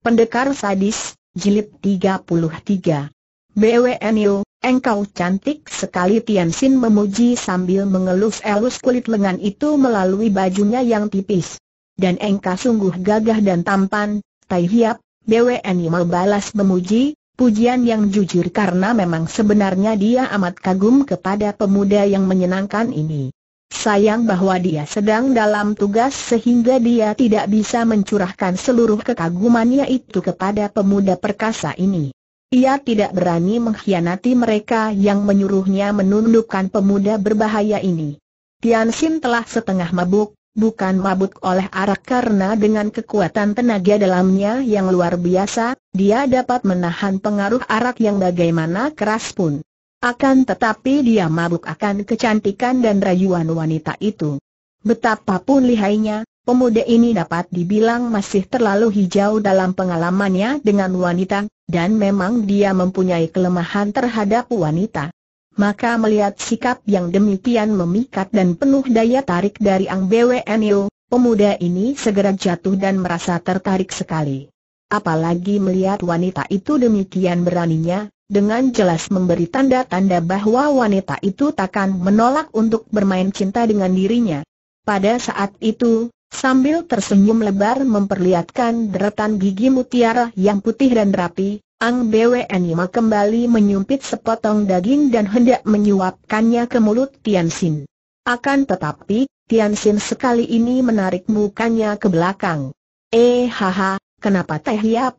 Pendekar Sadis, Jilid 33 BWNU, engkau cantik sekali Tianxin memuji sambil mengelus-elus kulit lengan itu melalui bajunya yang tipis. Dan engkau sungguh gagah dan tampan, Tai Hiap, BWNU membalas memuji, pujian yang jujur karena memang sebenarnya dia amat kagum kepada pemuda yang menyenangkan ini. Sayang bahwa dia sedang dalam tugas sehingga dia tidak bisa mencurahkan seluruh kekagumannya itu kepada pemuda perkasa ini. Ia tidak berani mengkhianati mereka yang menyuruhnya menundukkan pemuda berbahaya ini. Tian Xin telah setengah mabuk, bukan mabuk oleh arak karena dengan kekuatan tenaga dalamnya yang luar biasa, dia dapat menahan pengaruh arak yang bagaimana keras pun. Akan tetapi dia mabuk akan kecantikan dan rayuan wanita itu. Betapapun lihainya, pemuda ini dapat dibilang masih terlalu hijau dalam pengalamannya dengan wanita, dan memang dia mempunyai kelemahan terhadap wanita. Maka melihat sikap yang demikian memikat dan penuh daya tarik dari Ang BWNU, pemuda ini segera jatuh dan merasa tertarik sekali. Apalagi melihat wanita itu demikian beraninya, dengan jelas memberi tanda-tanda bahwa wanita itu takkan menolak untuk bermain cinta dengan dirinya. Pada saat itu, sambil tersenyum lebar memperlihatkan deretan gigi mutiara yang putih dan rapi, Ang Bwnima kembali menyumpit sepotong daging dan hendak menyuapkannya ke mulut Tian Xin. Akan tetapi, Tian Xin sekali ini menarik mukanya ke belakang. Eh haha, kenapa Teh Yap?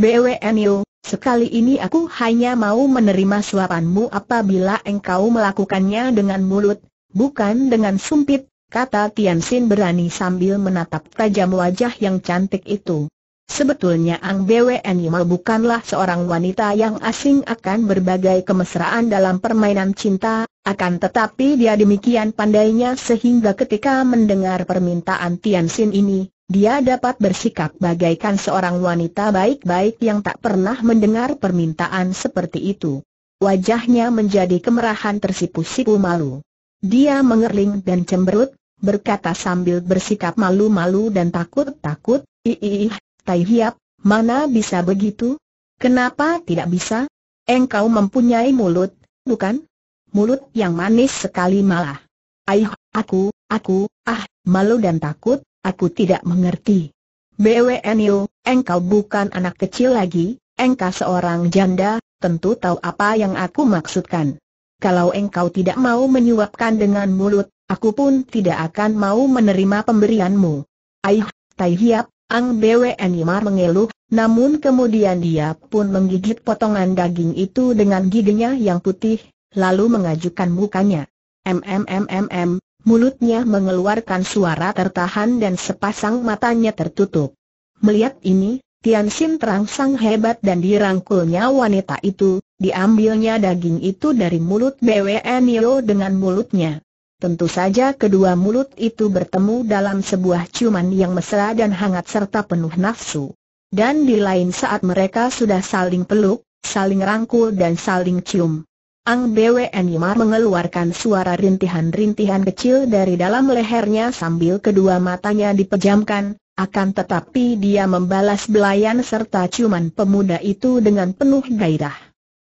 BWNU, sekali ini aku hanya mau menerima suapanmu apabila engkau melakukannya dengan mulut, bukan dengan sumpit, kata Xin berani sambil menatap tajam wajah yang cantik itu. Sebetulnya Ang BWN bukanlah seorang wanita yang asing akan berbagai kemesraan dalam permainan cinta, akan tetapi dia demikian pandainya sehingga ketika mendengar permintaan Xin ini, dia dapat bersikap bagaikan seorang wanita baik-baik yang tak pernah mendengar permintaan seperti itu. Wajahnya menjadi kemerahan tersipu-sipu malu. Dia mengerling dan cemberut, berkata sambil bersikap malu-malu dan takut-takut, Iih, Tai Hiap, mana bisa begitu? Kenapa tidak bisa? Engkau mempunyai mulut, bukan? Mulut yang manis sekali malah. Aih, aku, aku, ah, malu dan takut, Aku tidak mengerti. BWNU, engkau bukan anak kecil lagi, engkau seorang janda, tentu tahu apa yang aku maksudkan. Kalau engkau tidak mau menyuapkan dengan mulut, aku pun tidak akan mau menerima pemberianmu. Aih, Tai Hiap, Ang BWN Imar mengeluh, namun kemudian dia pun menggigit potongan daging itu dengan giginya yang putih, lalu mengajukan mukanya. MMMMM, Mulutnya mengeluarkan suara tertahan dan sepasang matanya tertutup. Melihat ini, Tian Xin terangsang hebat dan dirangkulnya wanita itu, diambilnya daging itu dari mulut BWNIO dengan mulutnya. Tentu saja kedua mulut itu bertemu dalam sebuah ciuman yang mesra dan hangat serta penuh nafsu. Dan di lain saat mereka sudah saling peluk, saling rangkul dan saling cium. Ang BWN Yimar mengeluarkan suara rintihan-rintihan kecil dari dalam lehernya sambil kedua matanya dipejamkan, akan tetapi dia membalas belayan serta ciuman pemuda itu dengan penuh gairah.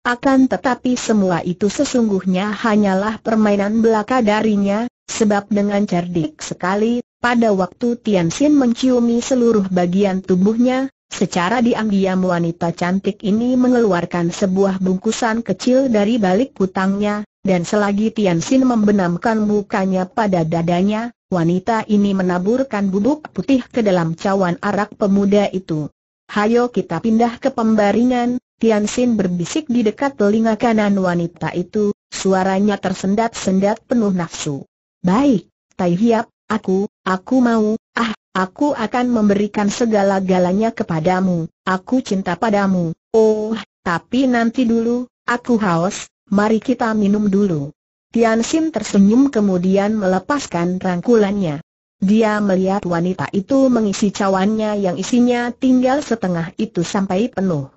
Akan tetapi semua itu sesungguhnya hanyalah permainan belaka darinya, sebab dengan cerdik sekali, pada waktu Tianxin menciumi seluruh bagian tubuhnya, Secara diam-diam wanita cantik ini mengeluarkan sebuah bungkusan kecil dari balik kutangnya, dan selagi Tian Xin membenamkan mukanya pada dadanya, wanita ini menaburkan bubuk putih ke dalam cawan arak pemuda itu. Hayo kita pindah ke pembaringan, Tian Xin berbisik di dekat telinga kanan wanita itu, suaranya tersendat-sendat penuh nafsu. Baik, Tai Hiap, Aku, aku mau, ah, aku akan memberikan segala-galanya kepadamu, aku cinta padamu, oh, tapi nanti dulu, aku haus, mari kita minum dulu. Tian Xin tersenyum kemudian melepaskan rangkulannya. Dia melihat wanita itu mengisi cawannya yang isinya tinggal setengah itu sampai penuh.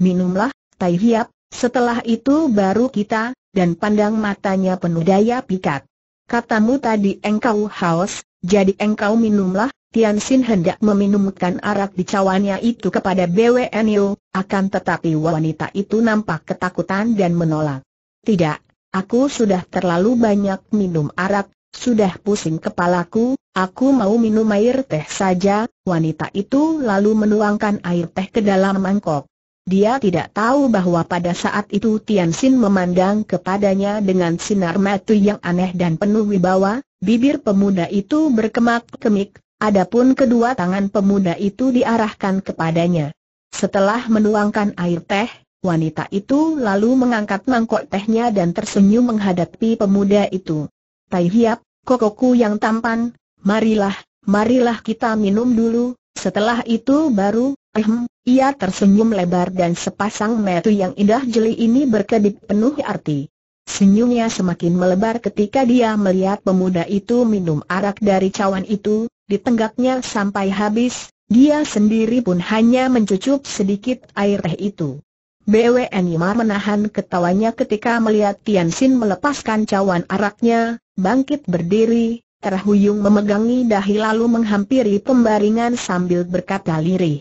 Minumlah, Tai Hiap, setelah itu baru kita, dan pandang matanya penuh daya pikat. Katamu tadi engkau haus, jadi engkau minumlah, Tian Xin hendak meminumkan arak di cawannya itu kepada BWNU, akan tetapi wanita itu nampak ketakutan dan menolak. Tidak, aku sudah terlalu banyak minum arak, sudah pusing kepalaku, aku mau minum air teh saja, wanita itu lalu menuangkan air teh ke dalam mangkok. Dia tidak tahu bahwa pada saat itu Tian Xin memandang kepadanya dengan sinar mata yang aneh dan penuh wibawa, bibir pemuda itu berkemak-kemik, adapun kedua tangan pemuda itu diarahkan kepadanya. Setelah menuangkan air teh, wanita itu lalu mengangkat mangkok tehnya dan tersenyum menghadapi pemuda itu. Tai Hiap, kokoku yang tampan, marilah, marilah kita minum dulu, setelah itu baru Hmm, ia tersenyum lebar dan sepasang metu yang indah jeli ini berkedip penuh arti. Senyumnya semakin melebar ketika dia melihat pemuda itu minum arak dari cawan itu, ditenggaknya sampai habis, dia sendiri pun hanya mencucup sedikit air teh itu. BWN Yimar menahan ketawanya ketika melihat Tian Xin melepaskan cawan araknya, bangkit berdiri, terhuyung memegangi dahi lalu menghampiri pembaringan sambil berkata lirih.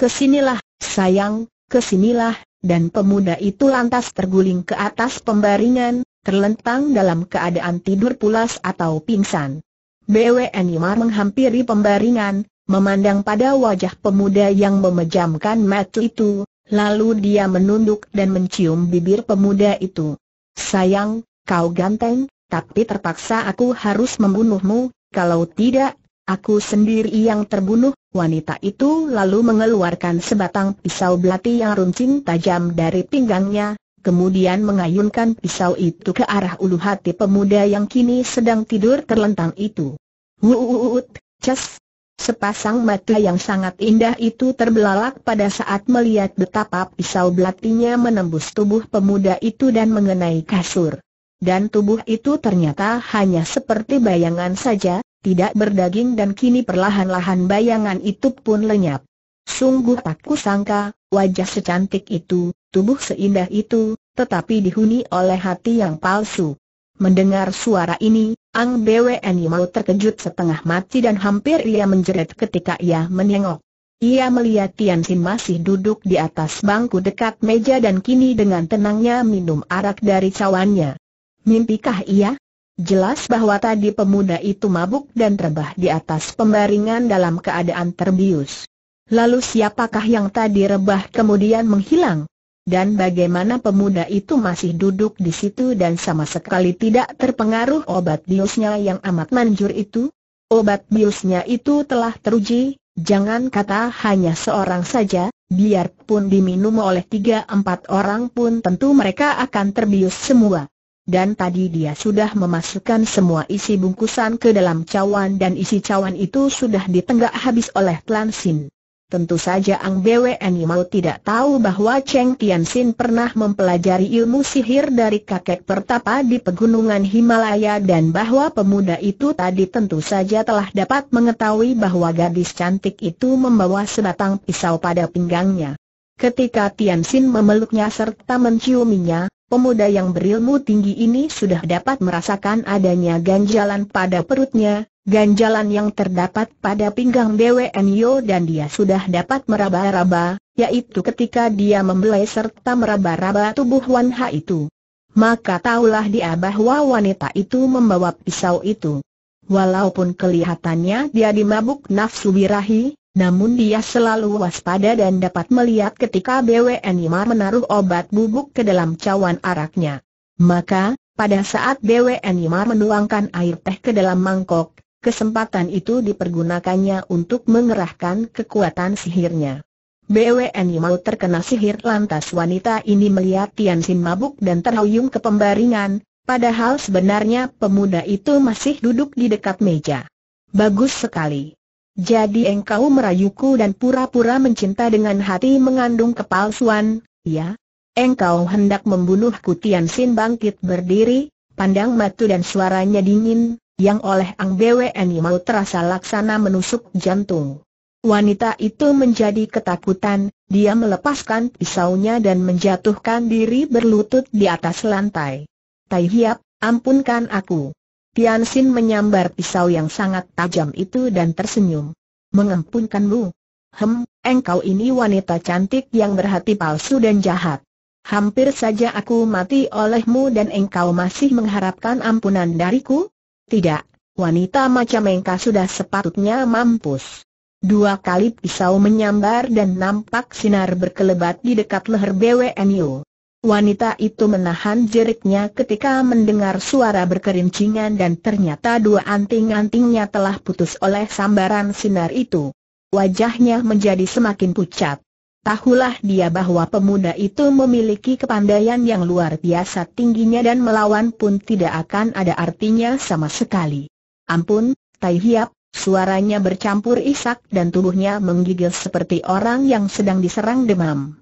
Kesinilah, sayang, kesinilah, dan pemuda itu lantas terguling ke atas pembaringan, terlentang dalam keadaan tidur pulas atau pingsan. BWN Imar menghampiri pembaringan, memandang pada wajah pemuda yang memejamkan mata itu, lalu dia menunduk dan mencium bibir pemuda itu. Sayang, kau ganteng, tapi terpaksa aku harus membunuhmu, kalau tidak, aku sendiri yang terbunuh, Wanita itu lalu mengeluarkan sebatang pisau belati yang runcing tajam dari pinggangnya, kemudian mengayunkan pisau itu ke arah ulu hati pemuda yang kini sedang tidur terlentang itu. Wuuut, ces! Sepasang mata yang sangat indah itu terbelalak pada saat melihat betapa pisau belatinya menembus tubuh pemuda itu dan mengenai kasur. Dan tubuh itu ternyata hanya seperti bayangan saja, tidak berdaging dan kini perlahan-lahan bayangan itu pun lenyap. Sungguh tak kusangka, wajah secantik itu, tubuh seindah itu, tetapi dihuni oleh hati yang palsu. Mendengar suara ini, Ang BWN Yimau terkejut setengah mati dan hampir ia menjerit ketika ia menengok. Ia melihat Tian Sin masih duduk di atas bangku dekat meja dan kini dengan tenangnya minum arak dari cawannya. Mimpikah ia? Jelas bahwa tadi pemuda itu mabuk dan terbah di atas pembaringan dalam keadaan terbius. Lalu siapakah yang tadi rebah kemudian menghilang? Dan bagaimana pemuda itu masih duduk di situ dan sama sekali tidak terpengaruh obat biusnya yang amat manjur itu? Obat biusnya itu telah teruji, jangan kata hanya seorang saja, biarpun diminum oleh tiga empat orang pun tentu mereka akan terbius semua dan tadi dia sudah memasukkan semua isi bungkusan ke dalam cawan dan isi cawan itu sudah ditenggak habis oleh Tlan Sin. Tentu saja Ang Bwe Animal tidak tahu bahwa Cheng Tian Sin pernah mempelajari ilmu sihir dari kakek pertapa di pegunungan Himalaya dan bahwa pemuda itu tadi tentu saja telah dapat mengetahui bahwa gadis cantik itu membawa sebatang pisau pada pinggangnya. Ketika Tian Sin memeluknya serta menciuminya, Pemuda yang berilmu tinggi ini sudah dapat merasakan adanya ganjalan pada perutnya, ganjalan yang terdapat pada pinggang Yo dan dia sudah dapat meraba-raba, yaitu ketika dia membelai serta meraba-raba tubuh Wan Ha itu. Maka taulah dia bahwa wanita itu membawa pisau itu. Walaupun kelihatannya dia dimabuk nafsu birahi, namun dia selalu waspada dan dapat melihat ketika BWN Imar menaruh obat bubuk ke dalam cawan araknya. Maka, pada saat BWN Imar menuangkan air teh ke dalam mangkok, kesempatan itu dipergunakannya untuk mengerahkan kekuatan sihirnya. BWN Imar terkena sihir lantas wanita ini melihat Tian Sin mabuk dan terhuyung ke pembaringan, padahal sebenarnya pemuda itu masih duduk di dekat meja. Bagus sekali. Jadi engkau merayuku dan pura-pura mencinta dengan hati mengandung kepalsuan, ya? Engkau hendak membunuh Kutian Sin bangkit berdiri, pandang matu dan suaranya dingin, yang oleh Ang BWNI mau terasa laksana menusuk jantung. Wanita itu menjadi ketakutan, dia melepaskan pisaunya dan menjatuhkan diri berlutut di atas lantai. Tai Hiap, ampunkan aku. Tian Xin menyambar pisau yang sangat tajam itu dan tersenyum. Mengempunkanmu. Hem, engkau ini wanita cantik yang berhati palsu dan jahat. Hampir saja aku mati olehmu dan engkau masih mengharapkan ampunan dariku? Tidak, wanita macam engkau sudah sepatutnya mampus. Dua kali pisau menyambar dan nampak sinar berkelebat di dekat leher BWNU. Wanita itu menahan jeriknya ketika mendengar suara berkerincingan dan ternyata dua anting-antingnya telah putus oleh sambaran sinar itu. Wajahnya menjadi semakin pucat. Tahulah dia bahwa pemuda itu memiliki kepandaian yang luar biasa tingginya dan melawan pun tidak akan ada artinya sama sekali. Ampun, Tai Hiap, suaranya bercampur isak dan tubuhnya menggigil seperti orang yang sedang diserang demam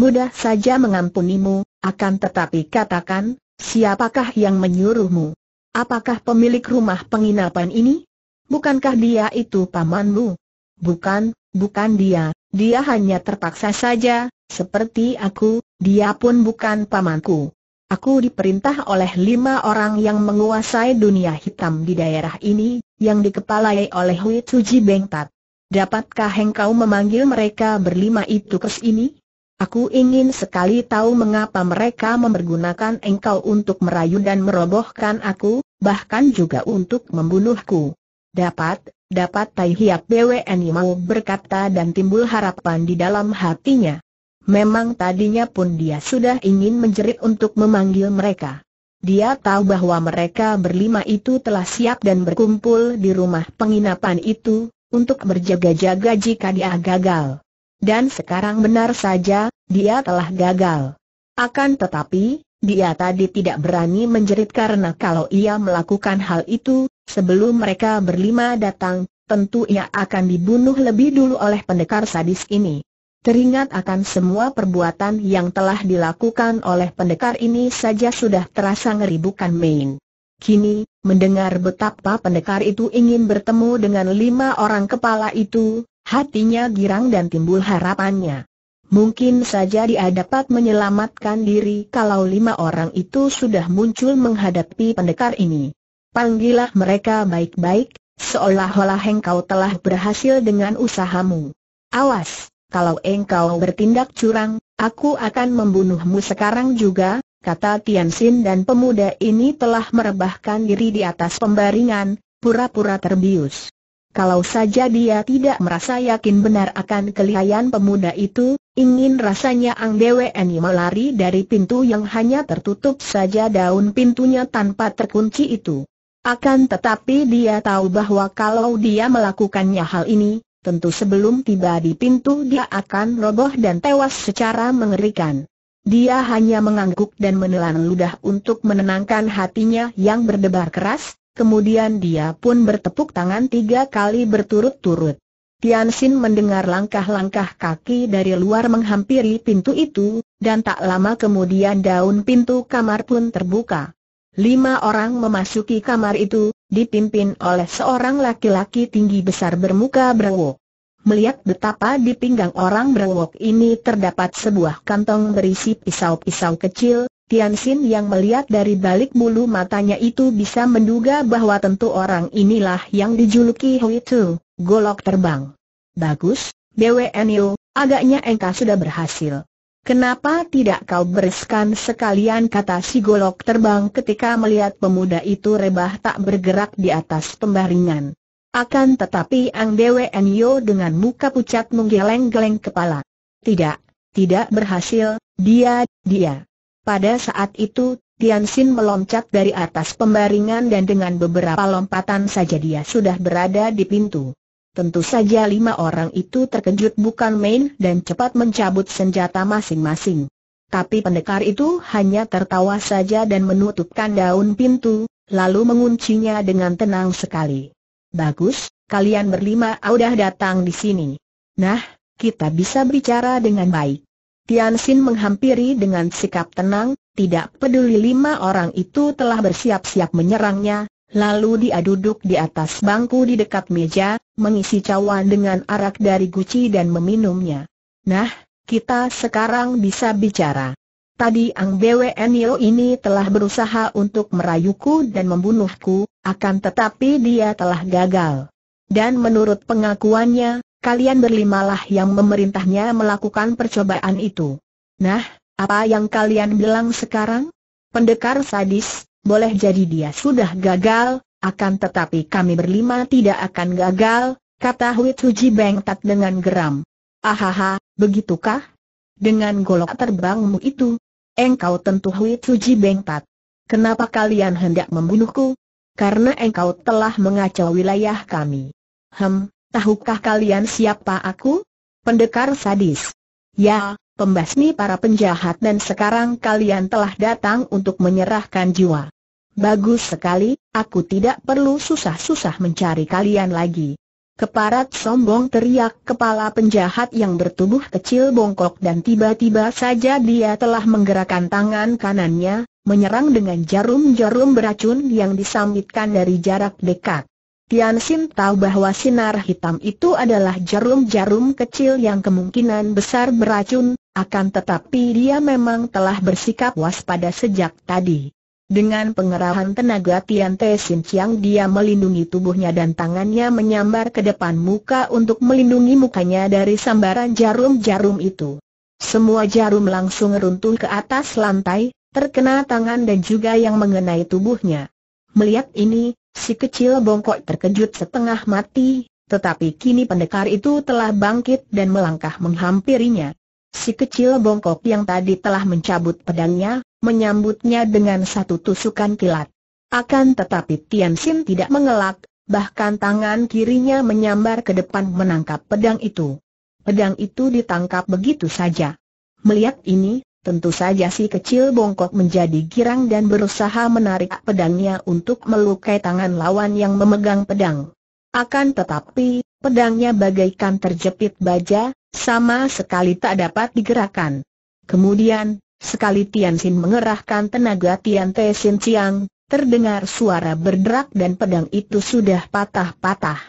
mudah saja mengampunimu, akan tetapi katakan, siapakah yang menyuruhmu? Apakah pemilik rumah penginapan ini? Bukankah dia itu pamanmu? Bukan, bukan dia, dia hanya terpaksa saja, seperti aku, dia pun bukan pamanku. Aku diperintah oleh lima orang yang menguasai dunia hitam di daerah ini, yang dikepalai oleh Hui Tsuji Bengtat. Dapatkah engkau memanggil mereka berlima itu ke sini? Aku ingin sekali tahu mengapa mereka mempergunakan engkau untuk merayu dan merobohkan aku, bahkan juga untuk membunuhku. Dapat, dapat Tai Hiap BWN mau berkata dan timbul harapan di dalam hatinya. Memang tadinya pun dia sudah ingin menjerit untuk memanggil mereka. Dia tahu bahwa mereka berlima itu telah siap dan berkumpul di rumah penginapan itu, untuk berjaga-jaga jika dia gagal. Dan sekarang benar saja, dia telah gagal. Akan tetapi, dia tadi tidak berani menjerit karena kalau ia melakukan hal itu, sebelum mereka berlima datang, tentu ia akan dibunuh lebih dulu oleh pendekar sadis ini. Teringat akan semua perbuatan yang telah dilakukan oleh pendekar ini saja sudah terasa ngeri bukan main. Kini, mendengar betapa pendekar itu ingin bertemu dengan lima orang kepala itu, Hatinya girang dan timbul harapannya. Mungkin saja dia dapat menyelamatkan diri kalau lima orang itu sudah muncul menghadapi pendekar ini. Panggillah mereka baik-baik, seolah-olah engkau telah berhasil dengan usahamu. Awas, kalau engkau bertindak curang, aku akan membunuhmu sekarang juga, kata Tianxin dan pemuda ini telah merebahkan diri di atas pembaringan, pura-pura terbius. Kalau saja dia tidak merasa yakin benar akan kelihayan pemuda itu, ingin rasanya Ang Dewe melari dari pintu yang hanya tertutup saja daun pintunya tanpa terkunci itu. Akan tetapi dia tahu bahwa kalau dia melakukannya hal ini, tentu sebelum tiba di pintu dia akan roboh dan tewas secara mengerikan. Dia hanya mengangguk dan menelan ludah untuk menenangkan hatinya yang berdebar keras, kemudian dia pun bertepuk tangan tiga kali berturut-turut. Tian Xin mendengar langkah-langkah kaki dari luar menghampiri pintu itu, dan tak lama kemudian daun pintu kamar pun terbuka. Lima orang memasuki kamar itu, dipimpin oleh seorang laki-laki tinggi besar bermuka berwok. Melihat betapa di pinggang orang berwok ini terdapat sebuah kantong berisi pisau-pisau kecil, Tian Xin yang melihat dari balik bulu matanya itu bisa menduga bahwa tentu orang inilah yang dijuluki Hui Tu, golok terbang. Bagus, BWNU, agaknya engkau sudah berhasil. Kenapa tidak kau bereskan sekalian kata si golok terbang ketika melihat pemuda itu rebah tak bergerak di atas pembaringan. Akan tetapi Ang BWNU dengan muka pucat menggeleng-geleng kepala. Tidak, tidak berhasil, dia, dia. Pada saat itu, Tian Xin meloncat dari atas pembaringan dan dengan beberapa lompatan saja dia sudah berada di pintu. Tentu saja lima orang itu terkejut bukan main dan cepat mencabut senjata masing-masing. Tapi pendekar itu hanya tertawa saja dan menutupkan daun pintu, lalu menguncinya dengan tenang sekali. Bagus, kalian berlima sudah datang di sini. Nah, kita bisa bicara dengan baik. Tian Xin menghampiri dengan sikap tenang, tidak peduli lima orang itu telah bersiap-siap menyerangnya, lalu dia duduk di atas bangku di dekat meja, mengisi cawan dengan arak dari guci dan meminumnya. Nah, kita sekarang bisa bicara. Tadi Ang BWNIO ini telah berusaha untuk merayuku dan membunuhku, akan tetapi dia telah gagal. Dan menurut pengakuannya, kalian berlimalah yang memerintahnya melakukan percobaan itu. Nah, apa yang kalian bilang sekarang? Pendekar sadis, boleh jadi dia sudah gagal, akan tetapi kami berlima tidak akan gagal, kata Hui Tuji Bengtat dengan geram. Ahaha, begitukah? Dengan golok terbangmu itu, engkau tentu Hui Tuji Bengtat. Kenapa kalian hendak membunuhku? Karena engkau telah mengacau wilayah kami. Hem, Tahukah kalian siapa aku? Pendekar sadis. Ya, pembasmi para penjahat dan sekarang kalian telah datang untuk menyerahkan jiwa. Bagus sekali, aku tidak perlu susah-susah mencari kalian lagi. Keparat sombong teriak kepala penjahat yang bertubuh kecil bongkok dan tiba-tiba saja dia telah menggerakkan tangan kanannya, menyerang dengan jarum-jarum beracun yang disambitkan dari jarak dekat. Tian Xin tahu bahwa sinar hitam itu adalah jarum-jarum kecil yang kemungkinan besar beracun, akan tetapi dia memang telah bersikap waspada sejak tadi. Dengan pengerahan tenaga Tian Te Sin Chiang dia melindungi tubuhnya dan tangannya menyambar ke depan muka untuk melindungi mukanya dari sambaran jarum-jarum itu. Semua jarum langsung runtuh ke atas lantai, terkena tangan dan juga yang mengenai tubuhnya. Melihat ini, Si kecil bongkok terkejut setengah mati, tetapi kini pendekar itu telah bangkit dan melangkah menghampirinya. Si kecil bongkok yang tadi telah mencabut pedangnya, menyambutnya dengan satu tusukan kilat. Akan tetapi Tian Xin tidak mengelak, bahkan tangan kirinya menyambar ke depan menangkap pedang itu. Pedang itu ditangkap begitu saja. Melihat ini, Tentu saja si kecil bongkok menjadi girang dan berusaha menarik pedangnya untuk melukai tangan lawan yang memegang pedang. Akan tetapi, pedangnya bagaikan terjepit baja, sama sekali tak dapat digerakkan. Kemudian, sekali Tian Xin mengerahkan tenaga Tian Te Xin Chiang, terdengar suara berderak dan pedang itu sudah patah-patah.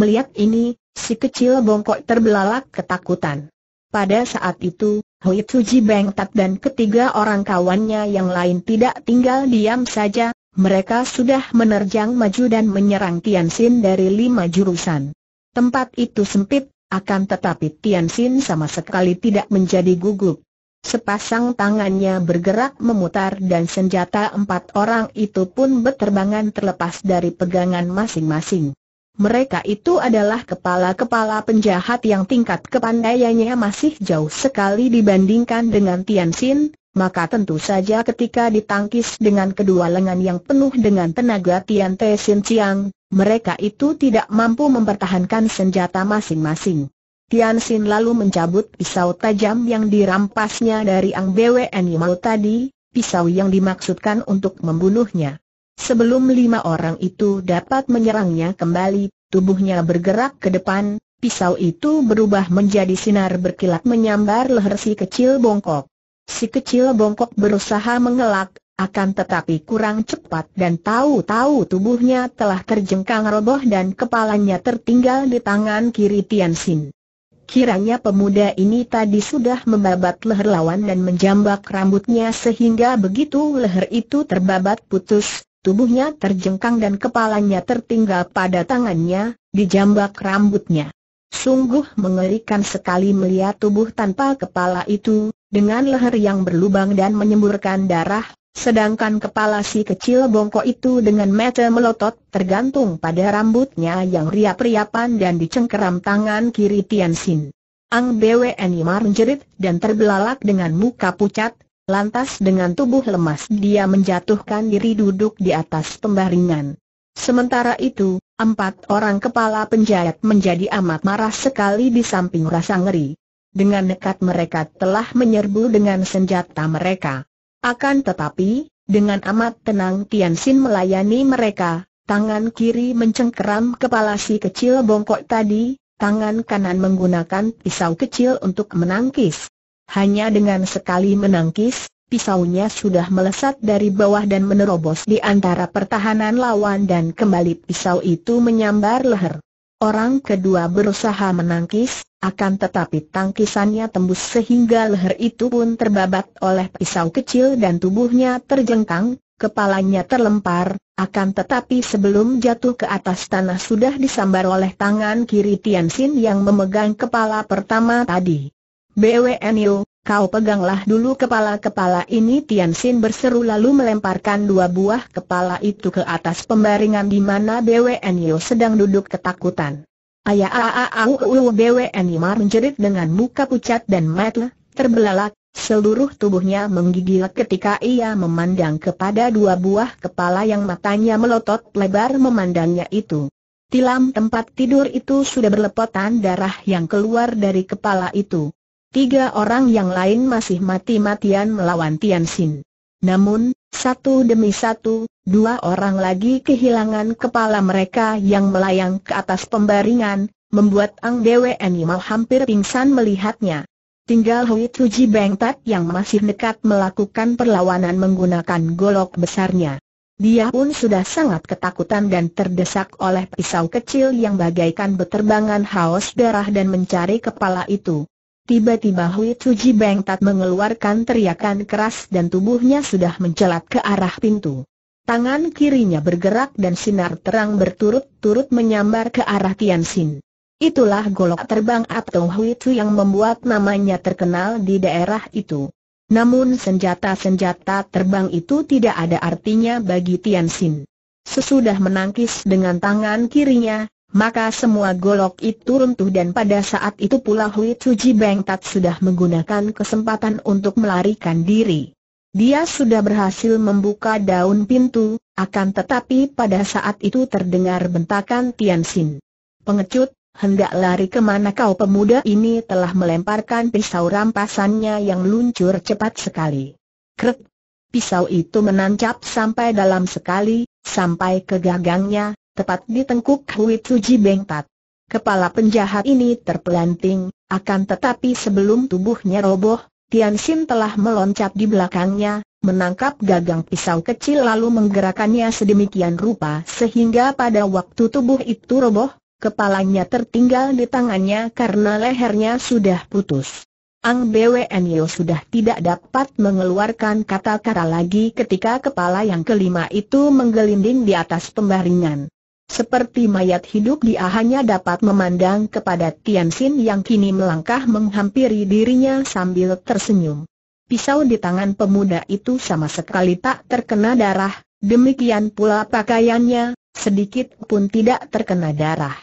Melihat ini, si kecil bongkok terbelalak ketakutan. Pada saat itu, Hui Tuji Beng Tat dan ketiga orang kawannya yang lain tidak tinggal diam saja, mereka sudah menerjang maju dan menyerang Tian Xin dari lima jurusan. Tempat itu sempit, akan tetapi Tian Xin sama sekali tidak menjadi gugup. Sepasang tangannya bergerak memutar dan senjata empat orang itu pun berterbangan terlepas dari pegangan masing-masing mereka itu adalah kepala-kepala penjahat yang tingkat kepandaiannya masih jauh sekali dibandingkan dengan Tian Xin, maka tentu saja ketika ditangkis dengan kedua lengan yang penuh dengan tenaga Tian Te Sin Chiang, mereka itu tidak mampu mempertahankan senjata masing-masing. Tian Sin lalu mencabut pisau tajam yang dirampasnya dari Ang Bwe Animal tadi, pisau yang dimaksudkan untuk membunuhnya. Sebelum lima orang itu dapat menyerangnya kembali, tubuhnya bergerak ke depan, pisau itu berubah menjadi sinar berkilat menyambar leher si kecil bongkok. Si kecil bongkok berusaha mengelak, akan tetapi kurang cepat dan tahu-tahu tubuhnya telah terjengkang roboh dan kepalanya tertinggal di tangan kiri Tian Xin. Kiranya pemuda ini tadi sudah membabat leher lawan dan menjambak rambutnya sehingga begitu leher itu terbabat putus, tubuhnya terjengkang dan kepalanya tertinggal pada tangannya, dijambak rambutnya. Sungguh mengerikan sekali melihat tubuh tanpa kepala itu, dengan leher yang berlubang dan menyemburkan darah, sedangkan kepala si kecil bongkok itu dengan mata melotot tergantung pada rambutnya yang riap-riapan dan dicengkeram tangan kiri Tian Xin. Ang Bweni Mar menjerit dan terbelalak dengan muka pucat, Lantas dengan tubuh lemas dia menjatuhkan diri duduk di atas pembaringan. Sementara itu, empat orang kepala penjahat menjadi amat marah sekali di samping rasa ngeri. Dengan nekat mereka telah menyerbu dengan senjata mereka. Akan tetapi, dengan amat tenang Tian Xin melayani mereka, tangan kiri mencengkeram kepala si kecil bongkok tadi, tangan kanan menggunakan pisau kecil untuk menangkis. Hanya dengan sekali menangkis, pisaunya sudah melesat dari bawah dan menerobos di antara pertahanan lawan dan kembali pisau itu menyambar leher. Orang kedua berusaha menangkis, akan tetapi tangkisannya tembus sehingga leher itu pun terbabat oleh pisau kecil dan tubuhnya terjengkang, kepalanya terlempar, akan tetapi sebelum jatuh ke atas tanah sudah disambar oleh tangan kiri Tian Xin yang memegang kepala pertama tadi. BWNU, kau peganglah dulu kepala-kepala ini Tian Xin berseru lalu melemparkan dua buah kepala itu ke atas pembaringan di mana BWNU sedang duduk ketakutan. Ayah aau BWNU mar menjerit dengan muka pucat dan matle, terbelalak, seluruh tubuhnya menggigil ketika ia memandang kepada dua buah kepala yang matanya melotot lebar memandangnya itu. Tilam tempat tidur itu sudah berlepotan darah yang keluar dari kepala itu tiga orang yang lain masih mati-matian melawan Tian Xin. Namun, satu demi satu, dua orang lagi kehilangan kepala mereka yang melayang ke atas pembaringan, membuat Ang Dewe Animal hampir pingsan melihatnya. Tinggal Hui Tuji Beng yang masih nekat melakukan perlawanan menggunakan golok besarnya. Dia pun sudah sangat ketakutan dan terdesak oleh pisau kecil yang bagaikan beterbangan haus darah dan mencari kepala itu. Tiba-tiba Hui Chuji Bengtat mengeluarkan teriakan keras dan tubuhnya sudah mencelat ke arah pintu. Tangan kirinya bergerak dan sinar terang berturut-turut menyambar ke arah Tian Xin. Itulah golok terbang atau Hui Chu yang membuat namanya terkenal di daerah itu. Namun senjata-senjata terbang itu tidak ada artinya bagi Tian Xin. Sesudah menangkis dengan tangan kirinya, maka semua golok itu runtuh dan pada saat itu pula Hui Tuji Beng sudah menggunakan kesempatan untuk melarikan diri. Dia sudah berhasil membuka daun pintu, akan tetapi pada saat itu terdengar bentakan Tian Xin. Pengecut, hendak lari kemana kau pemuda ini telah melemparkan pisau rampasannya yang luncur cepat sekali. Krek! Pisau itu menancap sampai dalam sekali, sampai ke gagangnya, tepat di tengkuk Hui Tsuji bengkat. Kepala penjahat ini terpelanting, akan tetapi sebelum tubuhnya roboh, Tian Xin telah meloncat di belakangnya, menangkap gagang pisau kecil lalu menggerakannya sedemikian rupa sehingga pada waktu tubuh itu roboh, kepalanya tertinggal di tangannya karena lehernya sudah putus. Ang BWNyo sudah tidak dapat mengeluarkan kata-kata lagi ketika kepala yang kelima itu menggelinding di atas pembaringan. Seperti mayat hidup dia hanya dapat memandang kepada Tianxin yang kini melangkah menghampiri dirinya sambil tersenyum. Pisau di tangan pemuda itu sama sekali tak terkena darah, demikian pula pakaiannya, sedikit pun tidak terkena darah.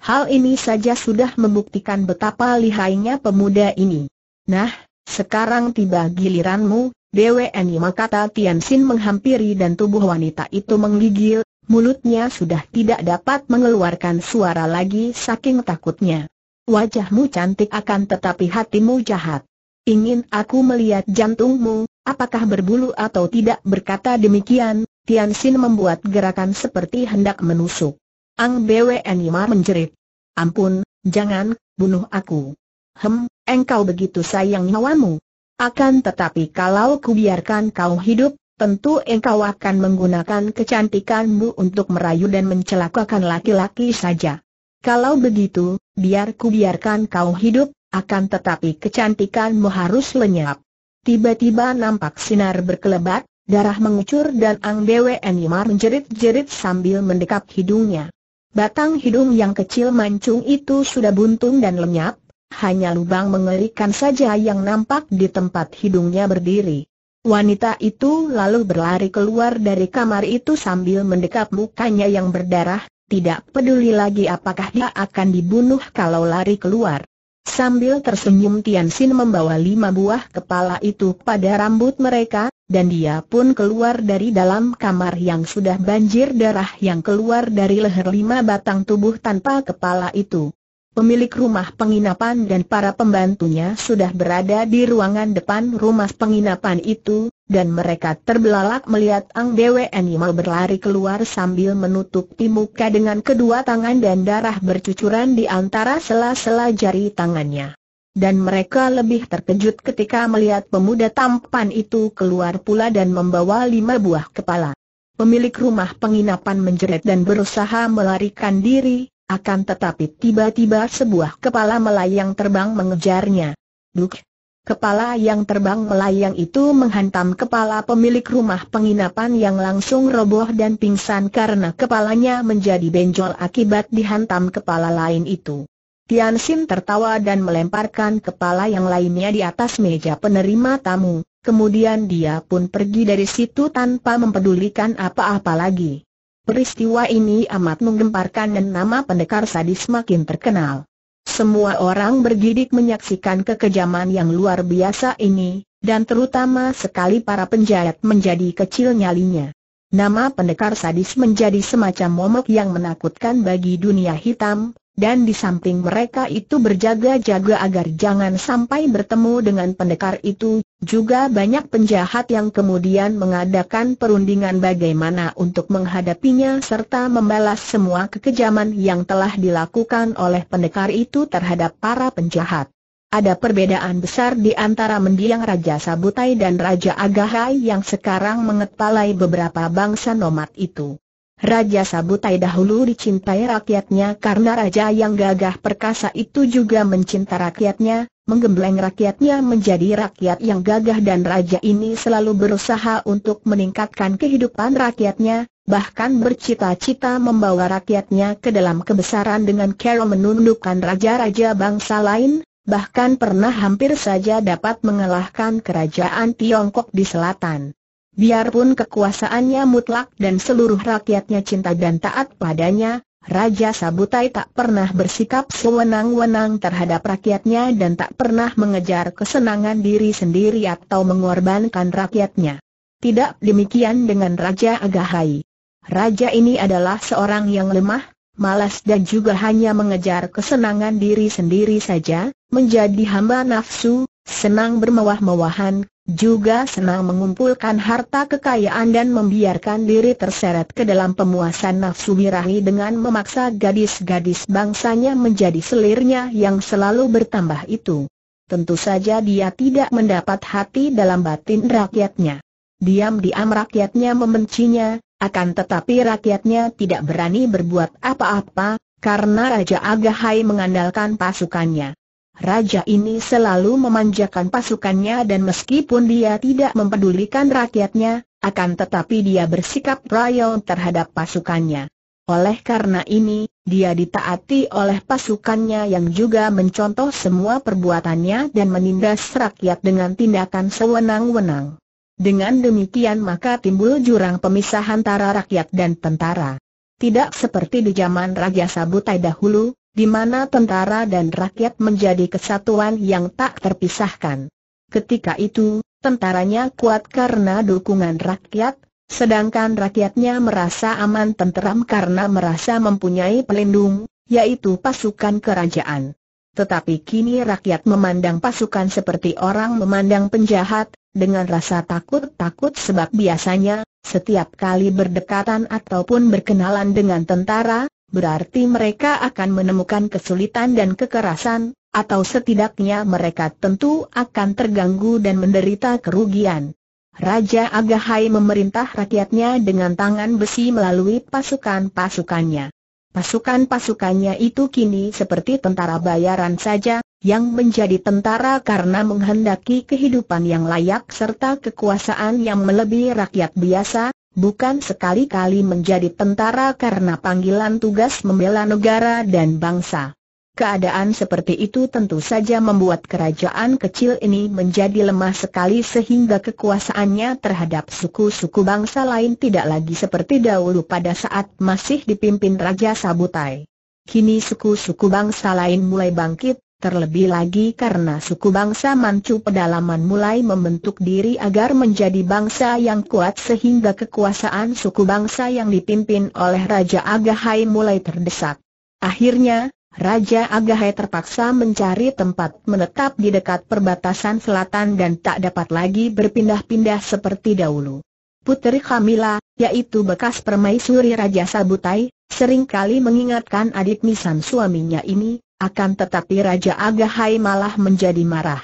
Hal ini saja sudah membuktikan betapa lihainya pemuda ini. Nah, sekarang tiba giliranmu, Dewi Nima kata Tianxin menghampiri dan tubuh wanita itu menggigil, mulutnya sudah tidak dapat mengeluarkan suara lagi saking takutnya. Wajahmu cantik akan tetapi hatimu jahat. Ingin aku melihat jantungmu, apakah berbulu atau tidak berkata demikian, Tian Xin membuat gerakan seperti hendak menusuk. Ang Bwnima menjerit. Ampun, jangan, bunuh aku. Hem, engkau begitu sayang nyawamu. Akan tetapi kalau kubiarkan kau hidup, tentu engkau akan menggunakan kecantikanmu untuk merayu dan mencelakakan laki-laki saja. Kalau begitu, biar ku biarkan kau hidup, akan tetapi kecantikanmu harus lenyap. Tiba-tiba nampak sinar berkelebat, darah mengucur dan Ang Enimar menjerit-jerit sambil mendekap hidungnya. Batang hidung yang kecil mancung itu sudah buntung dan lenyap, hanya lubang mengerikan saja yang nampak di tempat hidungnya berdiri. Wanita itu lalu berlari keluar dari kamar itu sambil mendekap mukanya yang berdarah, tidak peduli lagi apakah dia akan dibunuh kalau lari keluar. Sambil tersenyum Tian Xin membawa lima buah kepala itu pada rambut mereka, dan dia pun keluar dari dalam kamar yang sudah banjir darah yang keluar dari leher lima batang tubuh tanpa kepala itu. Pemilik rumah penginapan dan para pembantunya sudah berada di ruangan depan rumah penginapan itu, dan mereka terbelalak melihat Ang Dewe Animal berlari keluar sambil menutupi muka dengan kedua tangan dan darah bercucuran di antara sela-sela jari tangannya. Dan mereka lebih terkejut ketika melihat pemuda tampan itu keluar pula dan membawa lima buah kepala. Pemilik rumah penginapan menjerit dan berusaha melarikan diri, akan tetapi tiba-tiba sebuah kepala melayang terbang mengejarnya. Duk! Kepala yang terbang melayang itu menghantam kepala pemilik rumah penginapan yang langsung roboh dan pingsan karena kepalanya menjadi benjol akibat dihantam kepala lain itu. Tian Xin tertawa dan melemparkan kepala yang lainnya di atas meja penerima tamu, kemudian dia pun pergi dari situ tanpa mempedulikan apa-apa lagi. Peristiwa ini amat menggemparkan dan nama pendekar sadis makin terkenal. Semua orang bergidik menyaksikan kekejaman yang luar biasa ini, dan terutama sekali para penjahat menjadi kecil nyalinya. Nama pendekar sadis menjadi semacam momok yang menakutkan bagi dunia hitam, dan di samping mereka itu berjaga-jaga agar jangan sampai bertemu dengan pendekar itu, juga banyak penjahat yang kemudian mengadakan perundingan bagaimana untuk menghadapinya serta membalas semua kekejaman yang telah dilakukan oleh pendekar itu terhadap para penjahat. Ada perbedaan besar di antara mendiang Raja Sabutai dan Raja Agahai yang sekarang mengepalai beberapa bangsa nomad itu. Raja Sabutai dahulu dicintai rakyatnya karena raja yang gagah perkasa itu juga mencinta rakyatnya, menggembleng rakyatnya menjadi rakyat yang gagah dan raja ini selalu berusaha untuk meningkatkan kehidupan rakyatnya, bahkan bercita-cita membawa rakyatnya ke dalam kebesaran dengan cara menundukkan raja-raja bangsa lain, bahkan pernah hampir saja dapat mengalahkan kerajaan Tiongkok di selatan. Biarpun kekuasaannya mutlak dan seluruh rakyatnya cinta dan taat padanya, Raja Sabutai tak pernah bersikap sewenang-wenang terhadap rakyatnya dan tak pernah mengejar kesenangan diri sendiri atau mengorbankan rakyatnya. Tidak demikian dengan Raja Agahai. Raja ini adalah seorang yang lemah, malas dan juga hanya mengejar kesenangan diri sendiri saja, menjadi hamba nafsu, senang bermewah-mewahan, juga senang mengumpulkan harta kekayaan dan membiarkan diri terseret ke dalam pemuasan nafsu birahi dengan memaksa gadis-gadis bangsanya menjadi selirnya yang selalu bertambah itu. Tentu saja dia tidak mendapat hati dalam batin rakyatnya. Diam-diam rakyatnya membencinya, akan tetapi rakyatnya tidak berani berbuat apa-apa, karena Raja Agahai mengandalkan pasukannya. Raja ini selalu memanjakan pasukannya dan meskipun dia tidak mempedulikan rakyatnya, akan tetapi dia bersikap royal terhadap pasukannya. Oleh karena ini, dia ditaati oleh pasukannya yang juga mencontoh semua perbuatannya dan menindas rakyat dengan tindakan sewenang-wenang. Dengan demikian maka timbul jurang pemisah antara rakyat dan tentara. Tidak seperti di zaman Raja Sabutai dahulu, di mana tentara dan rakyat menjadi kesatuan yang tak terpisahkan. Ketika itu, tentaranya kuat karena dukungan rakyat, sedangkan rakyatnya merasa aman tenteram karena merasa mempunyai pelindung, yaitu pasukan kerajaan. Tetapi kini rakyat memandang pasukan seperti orang memandang penjahat, dengan rasa takut-takut sebab biasanya, setiap kali berdekatan ataupun berkenalan dengan tentara, berarti mereka akan menemukan kesulitan dan kekerasan, atau setidaknya mereka tentu akan terganggu dan menderita kerugian. Raja Agahai memerintah rakyatnya dengan tangan besi melalui pasukan-pasukannya. Pasukan-pasukannya itu kini seperti tentara bayaran saja, yang menjadi tentara karena menghendaki kehidupan yang layak serta kekuasaan yang melebihi rakyat biasa, bukan sekali-kali menjadi tentara karena panggilan tugas membela negara dan bangsa. Keadaan seperti itu tentu saja membuat kerajaan kecil ini menjadi lemah sekali sehingga kekuasaannya terhadap suku-suku bangsa lain tidak lagi seperti dahulu pada saat masih dipimpin Raja Sabutai. Kini suku-suku bangsa lain mulai bangkit, Terlebih lagi karena suku bangsa Manchu pedalaman mulai membentuk diri agar menjadi bangsa yang kuat sehingga kekuasaan suku bangsa yang dipimpin oleh Raja Agahai mulai terdesak. Akhirnya, Raja Agahai terpaksa mencari tempat menetap di dekat perbatasan selatan dan tak dapat lagi berpindah-pindah seperti dahulu. Putri Kamila, yaitu bekas permaisuri Raja Sabutai, seringkali mengingatkan adik misan suaminya ini, akan tetapi Raja Agahai malah menjadi marah.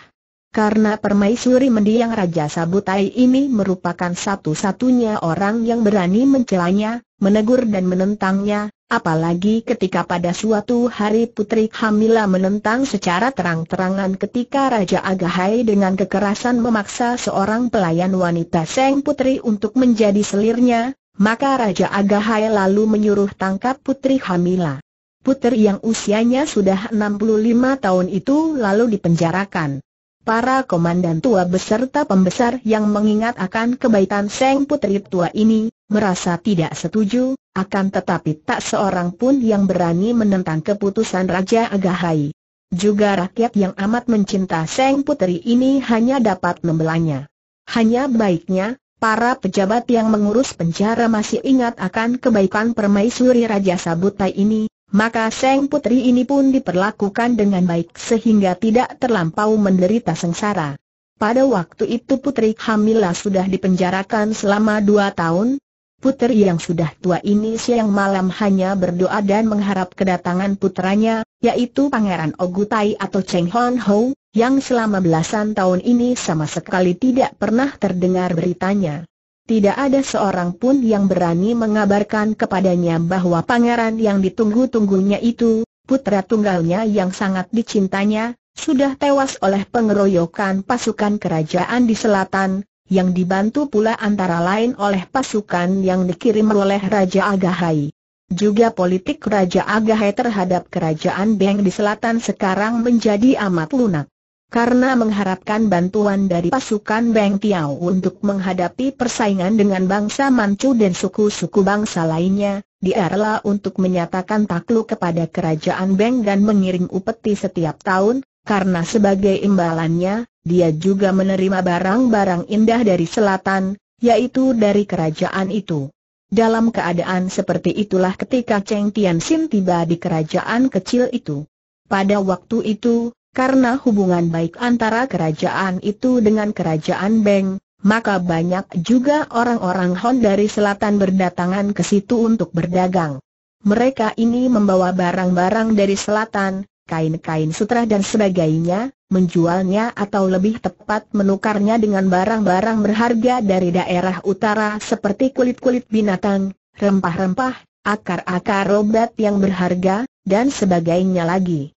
Karena permaisuri mendiang Raja Sabutai ini merupakan satu-satunya orang yang berani mencelanya, menegur dan menentangnya, apalagi ketika pada suatu hari Putri Hamila menentang secara terang-terangan ketika Raja Agahai dengan kekerasan memaksa seorang pelayan wanita Seng Putri untuk menjadi selirnya, maka Raja Agahai lalu menyuruh tangkap Putri Hamila. Putri yang usianya sudah 65 tahun itu lalu dipenjarakan. Para komandan tua beserta pembesar yang mengingat akan kebaikan Seng Putri Tua ini, merasa tidak setuju, akan tetapi tak seorang pun yang berani menentang keputusan Raja Agahai. Juga rakyat yang amat mencinta Seng Putri ini hanya dapat membelanya. Hanya baiknya, Para pejabat yang mengurus penjara masih ingat akan kebaikan permaisuri Raja Sabutai ini, maka Seng Putri ini pun diperlakukan dengan baik sehingga tidak terlampau menderita sengsara. Pada waktu itu Putri Hamila sudah dipenjarakan selama dua tahun, Putri yang sudah tua ini siang malam hanya berdoa dan mengharap kedatangan putranya, yaitu Pangeran Ogutai atau Cheng Hon Ho, yang selama belasan tahun ini sama sekali tidak pernah terdengar beritanya. Tidak ada seorang pun yang berani mengabarkan kepadanya bahwa pangeran yang ditunggu-tunggunya itu, putra tunggalnya yang sangat dicintanya, sudah tewas oleh pengeroyokan pasukan kerajaan di selatan, yang dibantu pula antara lain oleh pasukan yang dikirim oleh Raja Agahai. Juga politik Raja Agahai terhadap kerajaan Beng di selatan sekarang menjadi amat lunak karena mengharapkan bantuan dari pasukan Beng Tiao untuk menghadapi persaingan dengan bangsa Manchu dan suku-suku bangsa lainnya, dia rela untuk menyatakan takluk kepada kerajaan Beng dan mengiring upeti setiap tahun, karena sebagai imbalannya, dia juga menerima barang-barang indah dari selatan, yaitu dari kerajaan itu. Dalam keadaan seperti itulah ketika Cheng Tian Tianxin tiba di kerajaan kecil itu. Pada waktu itu, karena hubungan baik antara kerajaan itu dengan kerajaan Beng, maka banyak juga orang-orang Hon dari selatan berdatangan ke situ untuk berdagang. Mereka ini membawa barang-barang dari selatan, kain-kain sutra dan sebagainya, menjualnya atau lebih tepat menukarnya dengan barang-barang berharga dari daerah utara seperti kulit-kulit binatang, rempah-rempah, akar-akar obat yang berharga, dan sebagainya lagi.